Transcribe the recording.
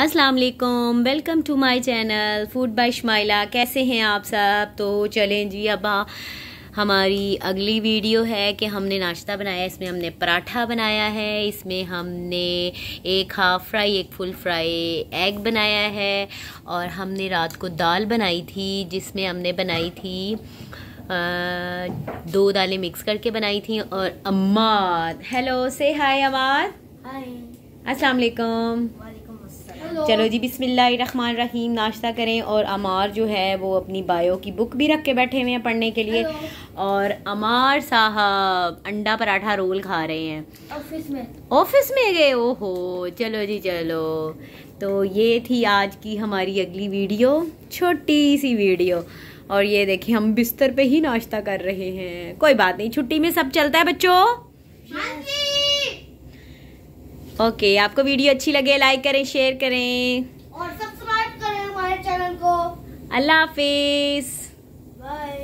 अस्सलाम वालेकुम welcome to my channel food by Shamaila कैसे हैं आप सब तो चलें जी अब हमारी अगली वीडियो है कि हमने नाश्ता बनाया इसमें हमने पराठा बनाया है इसमें हमने एक हाफ फ्राई एक फुल फ्राई एग बनाया है और हमने रात को दाल बनाई थी जिसमें हमने बनाई थी दो दालें मिक्स करके बनाई थी और अम्माद हेलो से हाय अमाद हाय अस्सलाम वालेकुम चलो जी बिसमिल्ल रहीम नाश्ता करें और अमार जो है वो अपनी बायो की बुक भी रख के बैठे हुए हैं पढ़ने के लिए और अमार साहब अंडा पराठा रोल खा रहे हैं ऑफिस में ऑफिस में गए ओहो चलो जी चलो तो ये थी आज की हमारी अगली वीडियो छोटी सी वीडियो और ये देखिए हम बिस्तर पे ही नाश्ता कर रहे हैं कोई बात नहीं छुट्टी में सब चलता है बच्चों हाँ ओके आपको वीडियो अच्छी लगे लाइक करें शेयर करें और सब्सक्राइब करें हमारे चैनल को अल्लाह हाफिज बाय